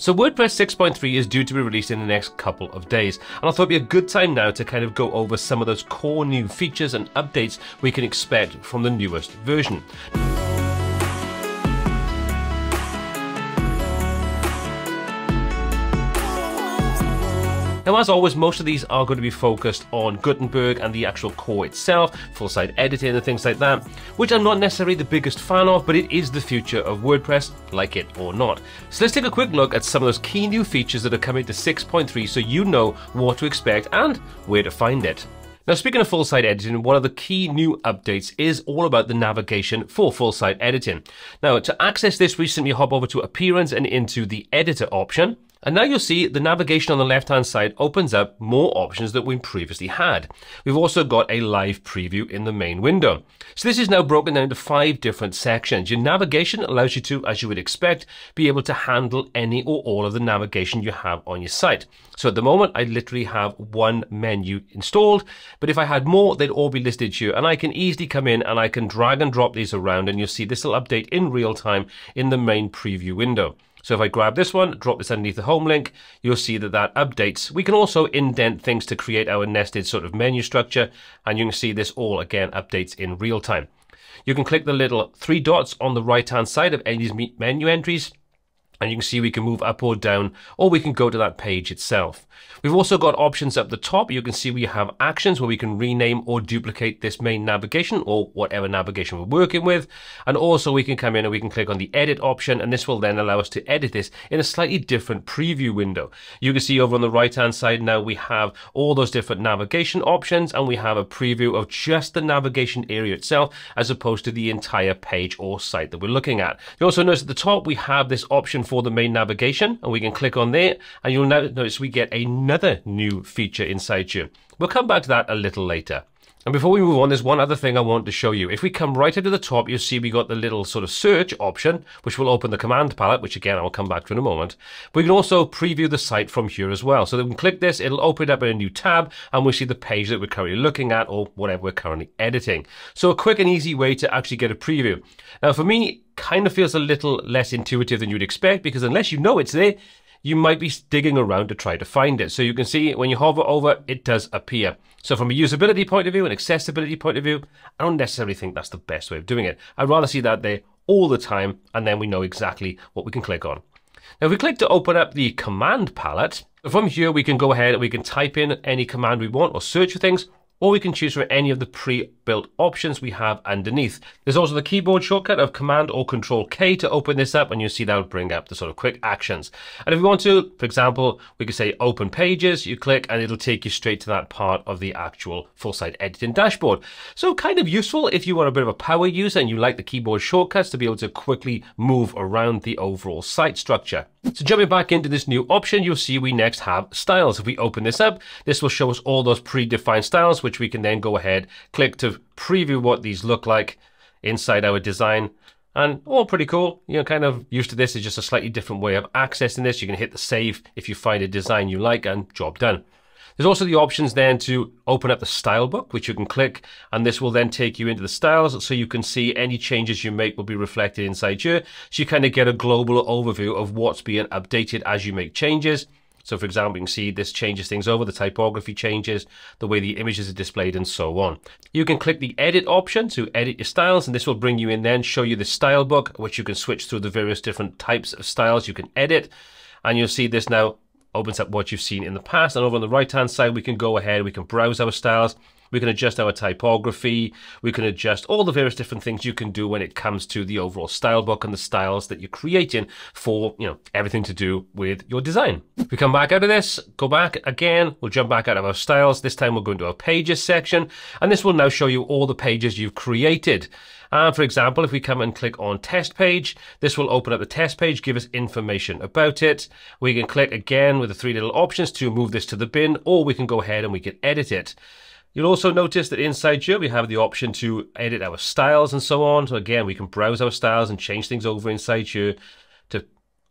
So WordPress 6.3 is due to be released in the next couple of days, and I thought it'd be a good time now to kind of go over some of those core new features and updates we can expect from the newest version. Now, as always, most of these are going to be focused on Gutenberg and the actual core itself, full site editing and things like that, which I'm not necessarily the biggest fan of, but it is the future of WordPress, like it or not. So let's take a quick look at some of those key new features that are coming to 6.3 so you know what to expect and where to find it. Now, speaking of full site editing, one of the key new updates is all about the navigation for full site editing. Now, to access this, we simply hop over to Appearance and into the Editor option. And now you'll see the navigation on the left-hand side opens up more options that we previously had. We've also got a live preview in the main window. So this is now broken down into five different sections. Your navigation allows you to, as you would expect, be able to handle any or all of the navigation you have on your site. So at the moment, I literally have one menu installed, but if I had more, they'd all be listed here. And I can easily come in and I can drag and drop these around and you'll see this will update in real time in the main preview window. So if I grab this one, drop this underneath the home link, you'll see that that updates. We can also indent things to create our nested sort of menu structure, and you can see this all again updates in real time. You can click the little three dots on the right hand side of any of these menu entries and you can see we can move up or down, or we can go to that page itself. We've also got options up the top. You can see we have actions where we can rename or duplicate this main navigation or whatever navigation we're working with. And also we can come in and we can click on the edit option, and this will then allow us to edit this in a slightly different preview window. You can see over on the right-hand side now we have all those different navigation options, and we have a preview of just the navigation area itself, as opposed to the entire page or site that we're looking at. You also notice at the top we have this option for the main navigation and we can click on there and you'll notice we get another new feature inside you. We'll come back to that a little later. And before we move on, there's one other thing I want to show you. If we come right into the top, you'll see we got the little sort of search option, which will open the command palette, which again, I'll come back to in a moment. We can also preview the site from here as well. So we can click this, it'll open it up in a new tab, and we'll see the page that we're currently looking at or whatever we're currently editing. So a quick and easy way to actually get a preview. Now for me, kind of feels a little less intuitive than you'd expect, because unless you know it's there, you might be digging around to try to find it. So you can see when you hover over, it does appear. So from a usability point of view, an accessibility point of view, I don't necessarily think that's the best way of doing it. I'd rather see that there all the time, and then we know exactly what we can click on. Now, if we click to open up the command palette, from here we can go ahead and we can type in any command we want or search for things, or we can choose from any of the pre built options we have underneath. There's also the keyboard shortcut of Command or Control K to open this up, and you'll see that will bring up the sort of quick actions. And if you want to, for example, we could say Open Pages, you click, and it'll take you straight to that part of the actual full site editing dashboard. So kind of useful if you are a bit of a power user and you like the keyboard shortcuts to be able to quickly move around the overall site structure. So jumping back into this new option, you'll see we next have styles. If we open this up, this will show us all those predefined styles, which we can then go ahead, click to preview what these look like inside our design. And all pretty cool. You are kind of used to this is just a slightly different way of accessing this. You can hit the save if you find a design you like and job done. There's also the options then to open up the style book, which you can click, and this will then take you into the styles so you can see any changes you make will be reflected inside here. So you kind of get a global overview of what's being updated as you make changes. So for example, you can see this changes things over, the typography changes, the way the images are displayed and so on. You can click the edit option to edit your styles and this will bring you in then show you the style book, which you can switch through the various different types of styles you can edit. And you'll see this now opens up what you've seen in the past. And over on the right hand side, we can go ahead, we can browse our styles, we can adjust our typography. We can adjust all the various different things you can do when it comes to the overall style book and the styles that you're creating for, you know, everything to do with your design. If we come back out of this, go back again, we'll jump back out of our styles. This time we'll go into our pages section, and this will now show you all the pages you've created. And uh, for example, if we come and click on test page, this will open up the test page, give us information about it. We can click again with the three little options to move this to the bin, or we can go ahead and we can edit it. You'll also notice that inside here we have the option to edit our styles and so on. So again, we can browse our styles and change things over inside here to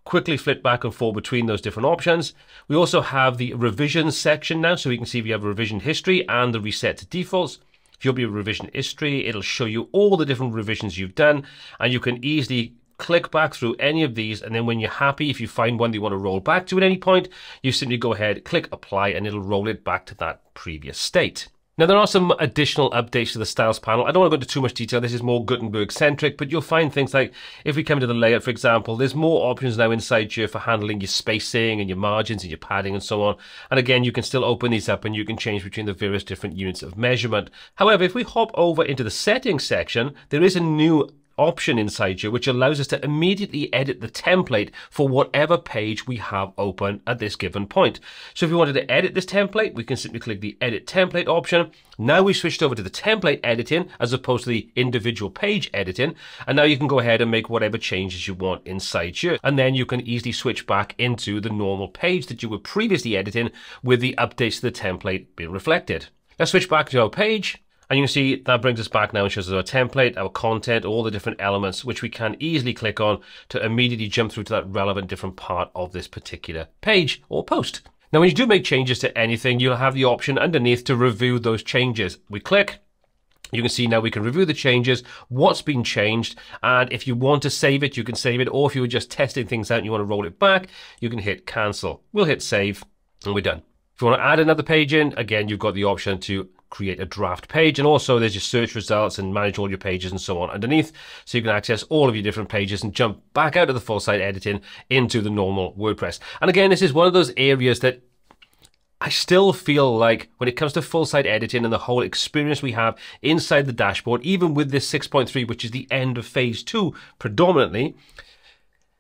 quickly flip back and forth between those different options. We also have the revision section now, so we can see we have revision history and the reset to defaults. If you'll be a revision history, it'll show you all the different revisions you've done, and you can easily click back through any of these and then when you're happy if you find one that you want to roll back to at any point you simply go ahead click apply and it'll roll it back to that previous state now there are some additional updates to the styles panel. I don't want to go into too much detail, this is more Gutenberg centric, but you'll find things like, if we come to the layout for example, there's more options now inside here for handling your spacing and your margins and your padding and so on. And again, you can still open these up and you can change between the various different units of measurement. However, if we hop over into the settings section, there is a new option inside you, which allows us to immediately edit the template for whatever page we have open at this given point. So if we wanted to edit this template, we can simply click the edit template option. Now we switched over to the template editing as opposed to the individual page editing. And now you can go ahead and make whatever changes you want inside you, And then you can easily switch back into the normal page that you were previously editing with the updates to the template being reflected. Let's switch back to our page and you can see that brings us back now and shows us our template, our content, all the different elements, which we can easily click on to immediately jump through to that relevant different part of this particular page or post. Now, when you do make changes to anything, you'll have the option underneath to review those changes. We click, you can see now we can review the changes, what's been changed, and if you want to save it, you can save it, or if you were just testing things out and you want to roll it back, you can hit cancel. We'll hit save, and we're done. If you want to add another page in, again, you've got the option to create a draft page. And also there's your search results and manage all your pages and so on underneath. So you can access all of your different pages and jump back out of the full site editing into the normal WordPress. And again, this is one of those areas that I still feel like when it comes to full site editing and the whole experience we have inside the dashboard, even with this 6.3, which is the end of phase two predominantly,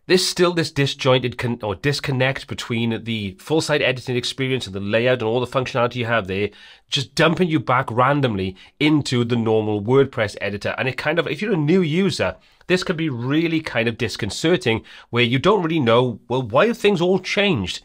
there's still this disjointed con- or disconnect between the full site editing experience and the layout and all the functionality you have there, just dumping you back randomly into the normal WordPress editor. And it kind of, if you're a new user, this can be really kind of disconcerting where you don't really know, well, why have things all changed?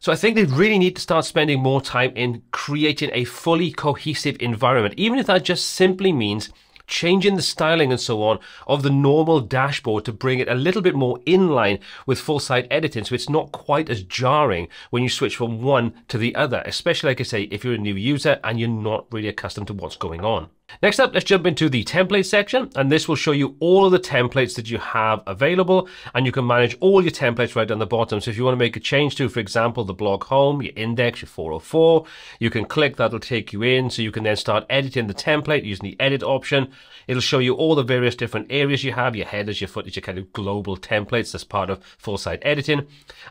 So I think they really need to start spending more time in creating a fully cohesive environment, even if that just simply means changing the styling and so on of the normal dashboard to bring it a little bit more in line with full site editing so it's not quite as jarring when you switch from one to the other, especially like I say, if you're a new user and you're not really accustomed to what's going on. Next up, let's jump into the template section, and this will show you all of the templates that you have available, and you can manage all your templates right down the bottom. So if you want to make a change to, for example, the blog home, your index, your 404, you can click, that'll take you in, so you can then start editing the template using the edit option. It'll show you all the various different areas you have, your headers, your footers, your kind of global templates as part of full site editing.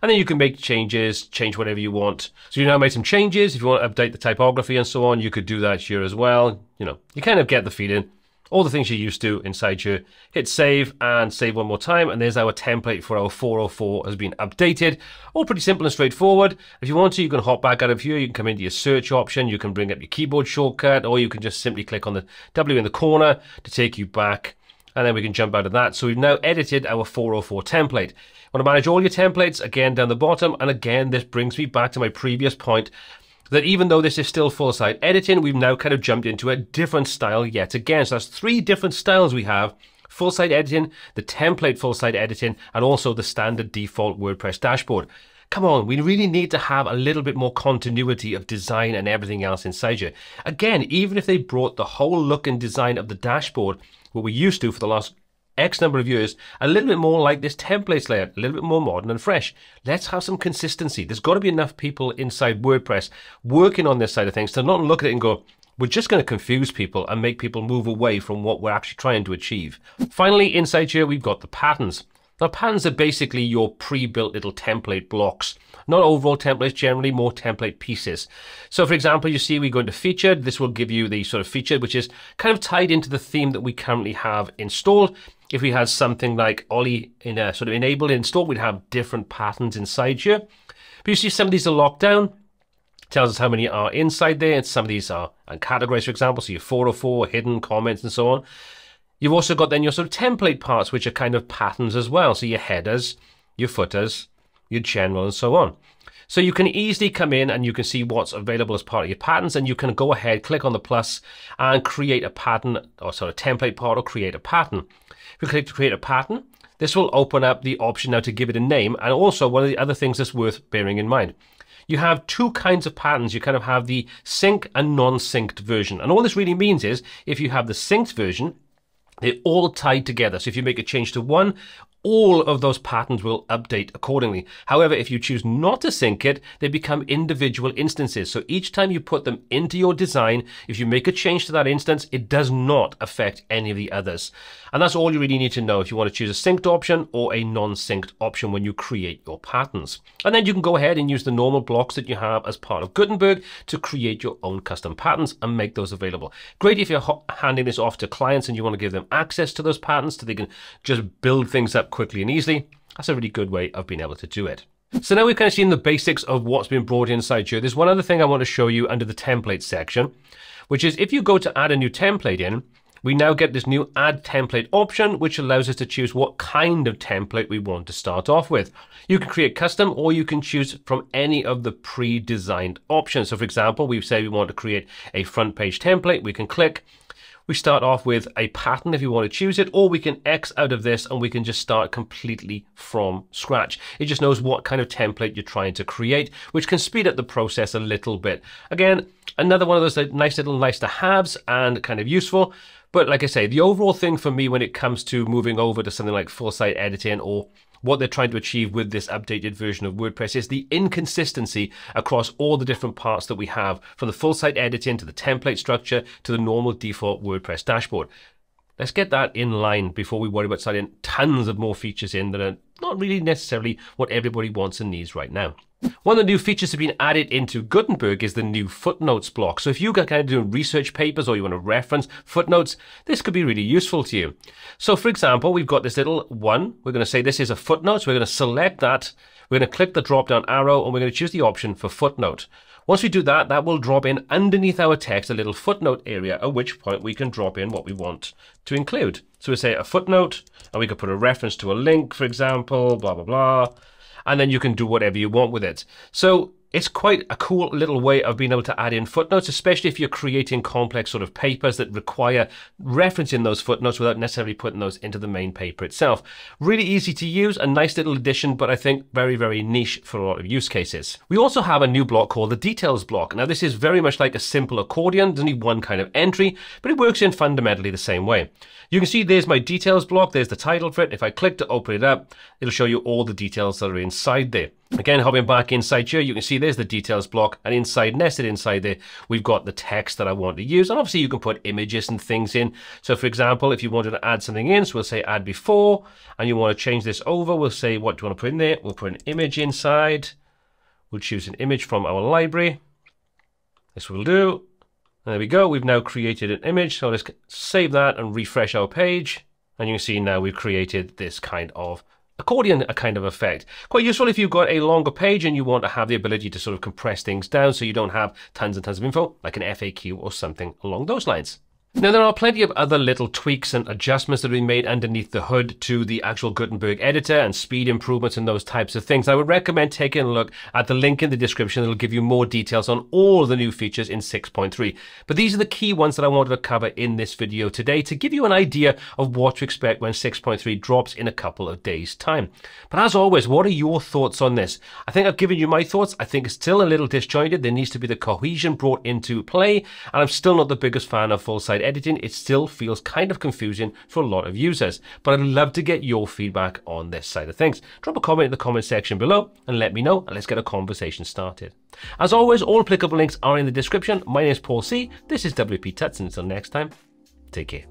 And then you can make changes, change whatever you want. So you now made some changes. If you want to update the typography and so on, you could do that here as well you know, you kind of get the feeling. All the things you're used to inside you. Hit save and save one more time. And there's our template for our 404 has been updated. All pretty simple and straightforward. If you want to, you can hop back out of here. You can come into your search option. You can bring up your keyboard shortcut or you can just simply click on the W in the corner to take you back and then we can jump out of that. So we've now edited our 404 template. Want to manage all your templates, again down the bottom, and again this brings me back to my previous point that even though this is still full site editing, we've now kind of jumped into a different style yet again. So that's three different styles we have full site editing, the template full site editing, and also the standard default WordPress dashboard. Come on, we really need to have a little bit more continuity of design and everything else inside you. Again, even if they brought the whole look and design of the dashboard, what we used to for the last X number of years, a little bit more like this templates layer, a little bit more modern and fresh. Let's have some consistency. There's got to be enough people inside WordPress working on this side of things to not look at it and go, we're just going to confuse people and make people move away from what we're actually trying to achieve. Finally, inside here, we've got the patterns. Now pans are basically your pre-built little template blocks. Not overall templates, generally more template pieces. So for example, you see we go into featured. This will give you the sort of featured, which is kind of tied into the theme that we currently have installed. If we had something like Ollie in a uh, sort of enabled install, we'd have different patterns inside here. But you see some of these are locked down tells us how many are inside there, and some of these are uncategorized, for example, so you have 404, hidden, comments, and so on. You've also got then your sort of template parts, which are kind of patterns as well. So your headers, your footers, your general, and so on. So you can easily come in and you can see what's available as part of your patterns and you can go ahead, click on the plus and create a pattern or sort of template part or create a pattern. If you click to create a pattern, this will open up the option now to give it a name and also one of the other things that's worth bearing in mind. You have two kinds of patterns. You kind of have the sync and non-synced version. And all this really means is if you have the synced version, they're all tied together. So if you make a change to one all of those patterns will update accordingly. However, if you choose not to sync it, they become individual instances. So each time you put them into your design, if you make a change to that instance, it does not affect any of the others. And that's all you really need to know if you want to choose a synced option or a non-synced option when you create your patterns. And then you can go ahead and use the normal blocks that you have as part of Gutenberg to create your own custom patterns and make those available. Great if you're handing this off to clients and you want to give them access to those patterns so they can just build things up quickly and easily, that's a really good way of being able to do it. So now we've kind of seen the basics of what's been brought inside here. There's one other thing I want to show you under the template section, which is if you go to add a new template in, we now get this new add template option, which allows us to choose what kind of template we want to start off with. You can create custom or you can choose from any of the pre-designed options. So for example, we say we want to create a front page template, we can click we start off with a pattern if you want to choose it, or we can X out of this and we can just start completely from scratch. It just knows what kind of template you're trying to create, which can speed up the process a little bit. Again, another one of those nice little nice to haves and kind of useful. But like I say, the overall thing for me when it comes to moving over to something like full site editing or what they're trying to achieve with this updated version of WordPress is the inconsistency across all the different parts that we have, from the full site editing to the template structure to the normal default WordPress dashboard. Let's get that in line before we worry about adding tons of more features in that are not really necessarily what everybody wants and needs right now. One of the new features that have been added into Gutenberg is the new footnotes block. So if you are kind of doing research papers or you want to reference footnotes, this could be really useful to you. So for example, we've got this little one. We're going to say this is a footnote. So we're going to select that. We're going to click the drop down arrow and we're going to choose the option for footnote. Once we do that, that will drop in underneath our text a little footnote area, at which point we can drop in what we want to include. So we say a footnote, and we could put a reference to a link, for example, blah, blah, blah. And then you can do whatever you want with it. So it's quite a cool little way of being able to add in footnotes, especially if you're creating complex sort of papers that require referencing those footnotes without necessarily putting those into the main paper itself. Really easy to use, a nice little addition, but I think very, very niche for a lot of use cases. We also have a new block called the details block. Now this is very much like a simple accordion, there's only one kind of entry, but it works in fundamentally the same way. You can see there's my details block, there's the title for it. If I click to open it up, it'll show you all the details that are inside there. Again, hopping back inside here, you can see there's the details block, and inside nested inside there, we've got the text that I want to use. And obviously you can put images and things in. So for example, if you wanted to add something in, so we'll say add before, and you want to change this over, we'll say, what do you want to put in there? We'll put an image inside. We'll choose an image from our library. This will do. And there we go. We've now created an image. So let's save that and refresh our page. And you can see now we've created this kind of accordion kind of effect. Quite useful if you've got a longer page and you want to have the ability to sort of compress things down so you don't have tons and tons of info, like an FAQ or something along those lines. Now there are plenty of other little tweaks and adjustments that have been made underneath the hood to the actual Gutenberg editor and speed improvements and those types of things. I would recommend taking a look at the link in the description that'll give you more details on all the new features in 6.3. But these are the key ones that I wanted to cover in this video today to give you an idea of what to expect when 6.3 drops in a couple of days time. But as always, what are your thoughts on this? I think I've given you my thoughts. I think it's still a little disjointed. There needs to be the cohesion brought into play and I'm still not the biggest fan of full site editing, it still feels kind of confusing for a lot of users. But I'd love to get your feedback on this side of things. Drop a comment in the comment section below and let me know, and let's get a conversation started. As always, all applicable links are in the description. My name is Paul C. This is WP Tuts, and until next time, take care.